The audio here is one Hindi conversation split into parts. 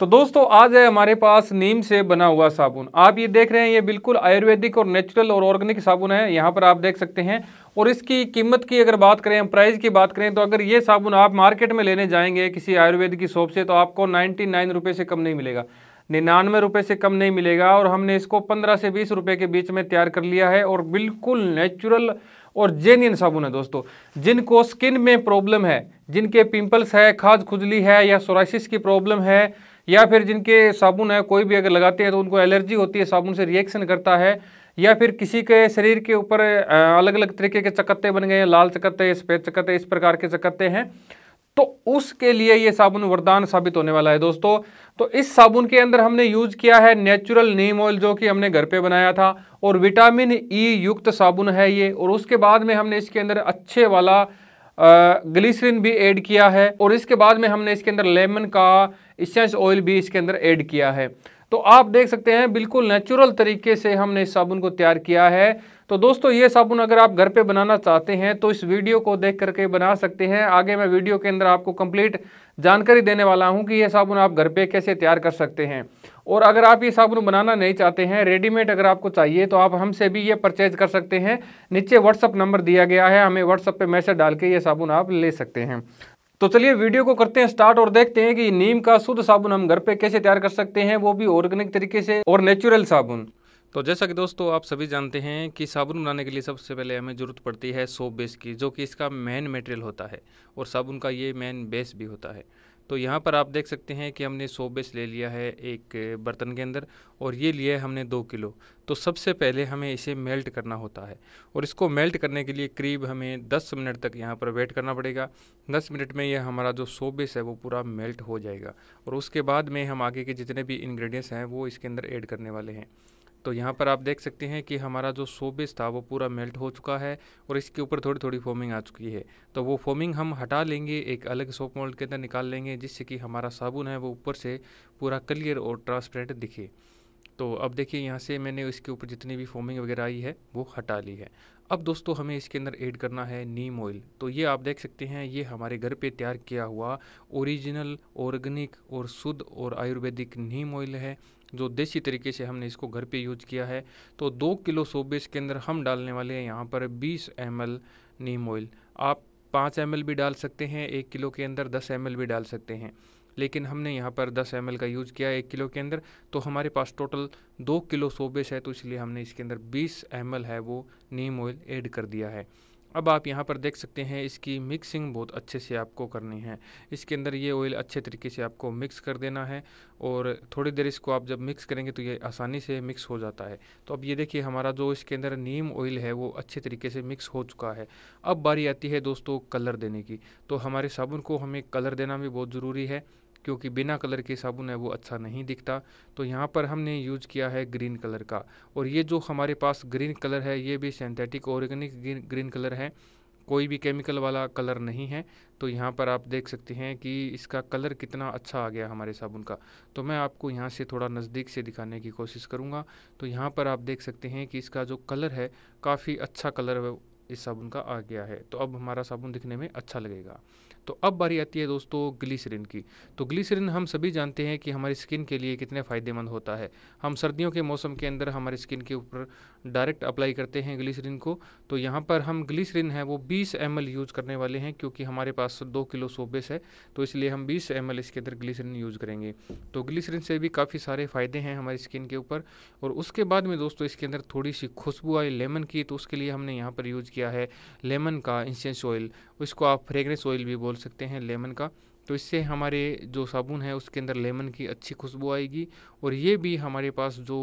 तो दोस्तों आज है हमारे पास नीम से बना हुआ साबुन आप ये देख रहे हैं ये बिल्कुल आयुर्वेदिक और नेचुरल और ऑर्गेनिक साबुन है यहाँ पर आप देख सकते हैं और इसकी कीमत की अगर बात करें प्राइस की बात करें तो अगर ये साबुन आप मार्केट में लेने जाएंगे किसी आयुर्वेद की शॉप से तो आपको नाइन्टी नाइन रुपये से कम नहीं मिलेगा निन्यानवे रुपये से कम नहीं मिलेगा और हमने इसको पंद्रह से बीस रुपये के बीच में तैयार कर लिया है और बिल्कुल नेचुरल और जेन्यन साबुन है दोस्तों जिनको स्किन में प्रॉब्लम है जिनके पिंपल्स है खाज खुजली है या सोराइसिस की प्रॉब्लम है या फिर जिनके साबुन है कोई भी अगर लगाते हैं तो उनको एलर्जी होती है साबुन से रिएक्शन करता है या फिर किसी के शरीर के ऊपर अलग अलग तरीके के चकत्ते बन गए हैं लाल चकत्ते सफ़ेद चकत्ते इस प्रकार के चकत्ते हैं तो उसके लिए ये साबुन वरदान साबित होने वाला है दोस्तों तो इस साबुन के अंदर हमने यूज किया है नेचुरल नीम ऑयल जो कि हमने घर पे बनाया था और विटामिन ई e युक्त साबुन है ये और उसके बाद में हमने इसके अंदर अच्छे वाला ग्लिसरीन भी ऐड किया है और इसके बाद में हमने इसके अंदर लेमन का इसेंस ऑयल भी इसके अंदर ऐड किया है तो आप देख सकते हैं बिल्कुल नेचुरल तरीके से हमने इस साबुन को तैयार किया है तो दोस्तों ये साबुन अगर आप घर पे बनाना चाहते हैं तो इस वीडियो को देख करके बना सकते हैं आगे मैं वीडियो के अंदर आपको कंप्लीट जानकारी देने वाला हूँ कि ये साबुन आप घर पे कैसे तैयार कर सकते हैं और अगर आप ये साबुन बनाना नहीं चाहते हैं रेडीमेड अगर आपको चाहिए तो आप हमसे भी ये परचेज कर सकते हैं नीचे व्हाट्सअप नंबर दिया गया है हमें व्हाट्सअप पे मैसेज डाल के ये साबुन आप ले सकते हैं तो चलिए वीडियो को करते हैं स्टार्ट और देखते हैं कि नीम का शुद्ध साबुन हम घर पर कैसे तैयार कर सकते हैं वो भी ऑर्गेनिक तरीके से और नेचुरल साबुन तो जैसा कि दोस्तों आप सभी जानते हैं कि साबुन बनाने के लिए सबसे पहले हमें ज़रूरत पड़ती है सोप बेस की जो कि इसका मेन मटेरियल होता है और साबुन का ये मेन बेस भी होता है तो यहाँ पर आप देख सकते हैं कि हमने सो बेस ले लिया है एक बर्तन के अंदर और ये लिया है हमने दो किलो तो सबसे पहले हमें इसे मेल्ट करना होता है और इसको मेल्ट करने के लिए करीब हमें 10 मिनट तक यहाँ पर वेट करना पड़ेगा 10 मिनट में यह हमारा जो सो बेस है वो पूरा मेल्ट हो जाएगा और उसके बाद में हम आगे के जितने भी इन्ग्रीडियंट्स हैं वो इसके अंदर ऐड करने वाले हैं तो यहाँ पर आप देख सकते हैं कि हमारा जो सोबिस था वो पूरा मेल्ट हो चुका है और इसके ऊपर थोड़ी थोड़ी फोमिंग आ चुकी है तो वो फोमिंग हम हटा लेंगे एक अलग सोप मोल्ड के अंदर निकाल लेंगे जिससे कि हमारा साबुन है वो ऊपर से पूरा क्लियर और ट्रांसपेरेंट दिखे तो अब देखिए यहाँ से मैंने इसके ऊपर जितनी भी फोमिंग वगैरह आई है वो हटा ली है अब दोस्तों हमें इसके अंदर ऐड करना है नीम ऑयल तो ये आप देख सकते हैं ये हमारे घर पे तैयार किया हुआ ओरिजिनल ऑर्गेनिक और शुद्ध और आयुर्वेदिक नीम ऑयल है जो देसी तरीके से हमने इसको घर पे यूज किया है तो दो किलो सोबे इसके अंदर हम डालने वाले हैं यहाँ पर बीस एम नीम ऑयल आप पाँच एम भी डाल सकते हैं एक किलो के अंदर दस एम भी डाल सकते हैं लेकिन हमने यहाँ पर 10 एम का यूज़ किया एक किलो के अंदर तो हमारे पास टोटल दो किलो सोबेश है तो इसलिए हमने इसके अंदर बीस एम है वो नीम ऑयल ऐड कर दिया है अब आप यहाँ पर देख सकते हैं इसकी मिक्सिंग बहुत अच्छे से आपको करनी है इसके अंदर ये ऑयल अच्छे तरीके से आपको मिक्स कर देना है और थोड़ी देर इसको आप जब मिक्स करेंगे तो ये आसानी से मिक्स हो जाता है तो अब ये देखिए हमारा जो इसके अंदर नीम ऑयल है वो अच्छे तरीके से मिक्स हो चुका है अब बारी आती है दोस्तों कलर देने की तो हमारे साबुन को हमें कलर देना भी बहुत ज़रूरी है क्योंकि बिना कलर के साबुन है वो अच्छा नहीं दिखता तो यहाँ पर हमने यूज किया है ग्रीन कलर का और ये जो हमारे पास ग्रीन कलर है ये भी सिंथेटिक ऑर्गेनिक ग्रीन कलर है कोई भी केमिकल वाला कलर नहीं है तो यहाँ पर आप देख सकते हैं कि इसका कलर कितना अच्छा आ गया हमारे साबुन का तो मैं आपको यहाँ से थोड़ा नज़दीक से दिखाने की कोशिश करूँगा तो यहाँ पर आप देख सकते हैं कि इसका जो कलर है काफ़ी अच्छा कलर इस साबुन का आ गया है तो अब हमारा साबुन दिखने में अच्छा लगेगा तो अब बारी आती है दोस्तों ग्लीसरिन की तो ग्लीसरिन हम सभी जानते हैं कि हमारी स्किन के लिए कितने फ़ायदेमंद होता है हम सर्दियों के मौसम के अंदर हमारी स्किन के ऊपर डायरेक्ट अप्लाई करते हैं ग्लीसरिन को तो यहाँ पर हम ग्लीसरिन है वो 20 एम यूज़ करने वाले हैं क्योंकि हमारे पास दो किलो सोबेस है तो इसलिए हम बीस एम इसके अंदर ग्लिसरिन यूज़ करेंगे तो ग्लिसरिन से भी काफ़ी सारे फ़ायदे हैं हमारी स्किन के ऊपर और उसके बाद में दोस्तों इसके अंदर थोड़ी सी खुशबू आई लेमन की तो उसके लिए हमने यहाँ पर यूज़ किया है लेमन का इंसेंस ऑयल इसको आप फ्रेगरेंस ऑयल भी बोल सकते हैं लेमन का तो इससे हमारे जो साबुन है उसके अंदर लेमन की अच्छी खुशबू आएगी और ये भी हमारे पास जो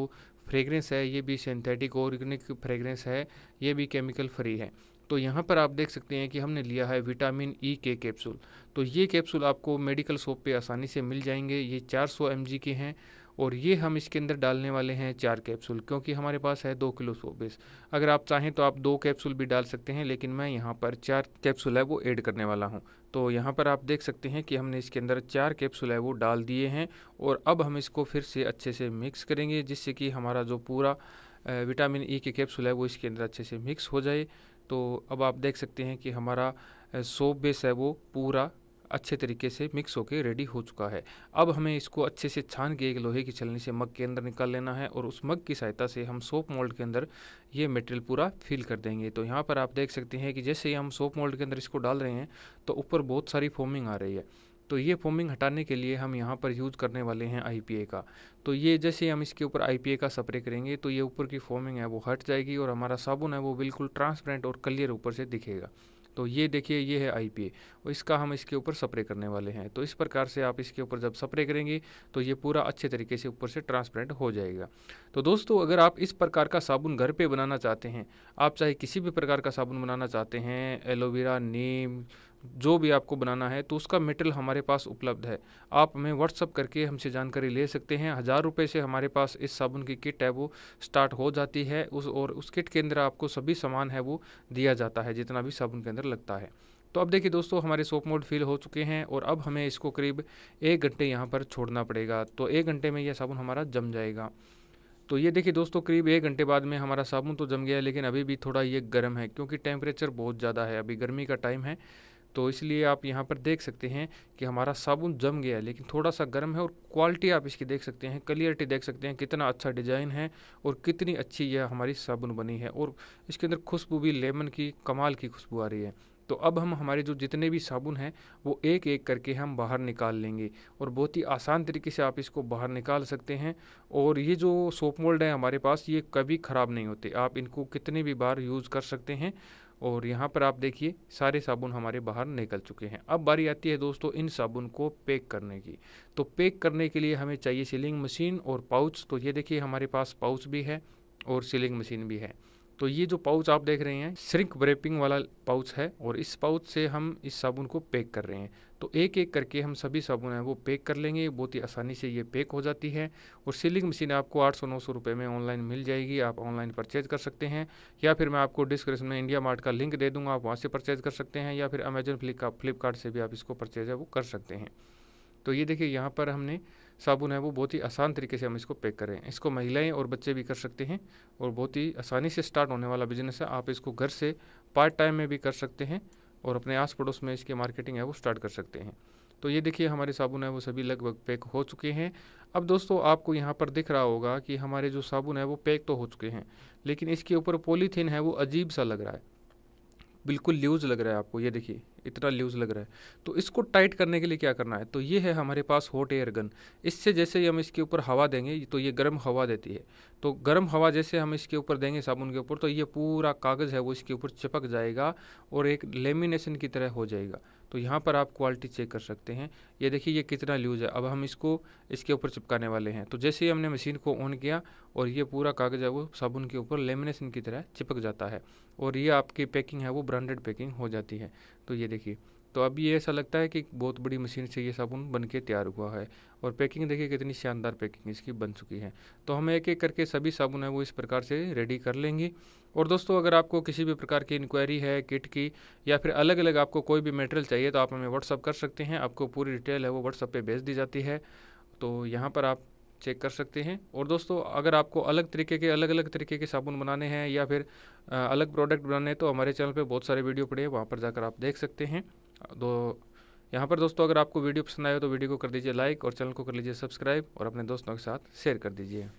फ्रेगरेंस है ये भी सिंथेटिक ऑर्गेनिक फ्रेगरेंस है ये भी केमिकल फ्री है तो यहाँ पर आप देख सकते हैं कि हमने लिया है विटामिन ई के कैप्सूल तो ये कैप्सूल आपको मेडिकल शॉप पे आसानी से मिल जाएंगे ये 400 सौ के हैं और ये हम इसके अंदर डालने वाले हैं चार कैप्सूल क्योंकि हमारे पास है दो किलो सोबिस अगर आप चाहें तो आप दो कैप्सूल भी डाल सकते हैं लेकिन मैं यहाँ पर चार कैप्सूल है वो ऐड करने वाला हूँ तो यहाँ पर आप देख सकते हैं कि हमने इसके अंदर चार कैप्सूल है वो डाल दिए हैं और अब हम इसको फिर से अच्छे से मिक्स करेंगे जिससे कि हमारा जो पूरा विटामिन ई e के कैप्सूल है वो इसके अंदर अच्छे से मिक्स हो जाए तो अब आप देख सकते हैं कि हमारा सोप बेस है वो पूरा अच्छे तरीके से मिक्स होकर रेडी हो चुका है अब हमें इसको अच्छे से छान के एक लोहे की छलनी से मग के अंदर निकाल लेना है और उस मग की सहायता से हम सोप मोल्ड के अंदर ये मटेरियल पूरा फिल कर देंगे तो यहाँ पर आप देख सकते हैं कि जैसे ही हम सोप मोल्ड के अंदर इसको डाल रहे हैं तो ऊपर बहुत सारी फोमिंग आ रही है तो ये फोमिंग हटाने के लिए हम यहाँ पर यूज़ करने वाले हैं आई का तो ये जैसे हम इसके ऊपर आई का स्प्रे करेंगे तो ये ऊपर की फोमिंग है वो हट जाएगी और हमारा साबुन है वो बिल्कुल ट्रांसपेरेंट और क्लियर ऊपर से दिखेगा तो ये देखिए ये है आई और इसका हम इसके ऊपर स्प्रे करने वाले हैं तो इस प्रकार से आप इसके ऊपर जब स्प्रे करेंगे तो ये पूरा अच्छे तरीके से ऊपर से ट्रांसपेरेंट हो जाएगा तो दोस्तों अगर आप इस प्रकार का साबुन घर पर बनाना चाहते हैं आप चाहे किसी भी प्रकार का साबुन बनाना चाहते हैं एलोवेरा नीम जो भी आपको बनाना है तो उसका मेटेरियल हमारे पास उपलब्ध है आप हमें व्हाट्सअप करके हमसे जानकारी ले सकते हैं हज़ार रुपये से हमारे पास इस साबुन की किट है वो स्टार्ट हो जाती है उस और उस किट के अंदर आपको सभी सामान है वो दिया जाता है जितना भी साबुन के अंदर लगता है तो अब देखिए दोस्तों हमारे सोप मोड फील हो चुके हैं और अब हमें इसको करीब एक घंटे यहाँ पर छोड़ना पड़ेगा तो एक घंटे में यह साबुन हमारा जम जाएगा तो ये देखिए दोस्तों करीब एक घंटे बाद में हमारा साबुन तो जम गया लेकिन अभी भी थोड़ा ये गर्म है क्योंकि टेम्परेचर बहुत ज़्यादा है अभी गर्मी का टाइम है तो इसलिए आप यहाँ पर देख सकते हैं कि हमारा साबुन जम गया है लेकिन थोड़ा सा गर्म है और क्वालिटी आप इसकी देख सकते हैं क्लियरिटी देख सकते हैं कितना अच्छा डिज़ाइन है और कितनी अच्छी यह हमारी साबुन बनी है और इसके अंदर खुशबू भी लेमन की कमाल की खुशबू आ रही है तो अब हम हमारे जो जितने भी साबुन हैं वो एक एक करके हम बाहर निकाल लेंगे और बहुत ही आसान तरीके से आप इसको बाहर निकाल सकते हैं और ये जो सोप मोल्ड है हमारे पास ये कभी ख़राब नहीं होते आप इनको कितने भी बार यूज़ कर सकते हैं और यहाँ पर आप देखिए सारे साबुन हमारे बाहर निकल चुके हैं अब बारी आती है दोस्तों इन साबुन को पैक करने की तो पैक करने के लिए हमें चाहिए सीलिंग मशीन और पाउच तो ये देखिए हमारे पास पाउच भी है और सीलिंग मशीन भी है तो ये जो पाउच आप देख रहे हैं श्रिंक ब्रेपिंग वाला पाउच है और इस पाउच से हम इस साबुन को पैक कर रहे हैं तो एक एक करके हम सभी साबुन है वो पैक कर लेंगे बहुत ही आसानी से ये पैक हो जाती है और सीलिंग मशीन आपको आठ सौ नौ सौ रुपये में ऑनलाइन मिल जाएगी आप ऑनलाइन परचेज कर सकते हैं या फिर मैं आपको डिस्क्रिप्शन में इंडिया मार्ट का लिंक दे दूँगा आप वहाँ से परचेज कर सकते हैं या फिर अमेजन फ्लिप फ्लिपकार्ट से भी आप इसको परचेज है वो कर सकते हैं तो ये देखिए यहाँ पर हमने साबुन है वो बहुत ही आसान तरीके से हम इसको पैक करें इसको महिलाएं और बच्चे भी कर सकते हैं और बहुत ही आसानी से स्टार्ट होने वाला बिजनेस है आप इसको घर से पार्ट टाइम में भी कर सकते हैं और अपने आस पड़ोस में इसकी मार्केटिंग है वो स्टार्ट कर सकते हैं तो ये देखिए हमारे साबुन है वो सभी लगभग पैक हो चुके हैं अब दोस्तों आपको यहाँ पर दिख रहा होगा कि हमारे जो साबुन है वो पैक तो हो चुके हैं लेकिन इसके ऊपर पॉलीथीन है वो अजीब सा लग रहा है बिल्कुल लूज़ लग रहा है आपको ये देखिए इतना लूज़ लग रहा है तो इसको टाइट करने के लिए क्या करना है तो ये है हमारे पास हॉट एयर गन इससे जैसे ही हम इसके ऊपर हवा देंगे तो ये गर्म हवा देती है तो गर्म हवा जैसे हम इसके ऊपर देंगे साबुन के ऊपर तो ये पूरा कागज़ है वो इसके ऊपर चिपक जाएगा और एक लेमिनेशन की तरह हो जाएगा तो यहाँ पर आप क्वालिटी चेक कर सकते हैं ये देखिए ये कितना लूज है अब हम इसको इसके ऊपर चिपकाने वाले हैं तो जैसे ही हमने मशीन को ऑन किया और ये पूरा कागज़ है वो साबुन के ऊपर लेमिनेशन की तरह चिपक जाता है और ये आपकी पैकिंग है वो ब्रांडेड पैकिंग हो जाती है तो ये देखिए तो अभी ऐसा लगता है कि बहुत बड़ी मशीन से ये साबुन बन के तैयार हुआ है और पैकिंग देखिए कितनी शानदार पैकिंग इसकी बन चुकी है तो हम एक एक करके सभी साबुन है वो इस प्रकार से रेडी कर लेंगे और दोस्तों अगर आपको किसी भी प्रकार की इंक्वायरी है किट की या फिर अलग अलग आपको कोई भी मटेरियल चाहिए तो आप हमें व्हाट्सअप कर सकते हैं आपको पूरी डिटेल है वो व्हाट्सअप पर भेज दी जाती है तो यहाँ पर आप चेक कर सकते हैं और दोस्तों अगर आपको अलग तरीके के अलग अलग तरीके के साबुन बनाने हैं या फिर अलग प्रोडक्ट बनाने हैं तो हमारे चैनल पे बहुत सारे वीडियो पड़े हैं वहाँ पर जाकर आप देख सकते हैं तो यहाँ पर दोस्तों अगर आपको वीडियो पसंद आए तो वीडियो को कर दीजिए लाइक और चैनल को कर लीजिए सब्सक्राइब और अपने दोस्तों के साथ शेयर कर दीजिए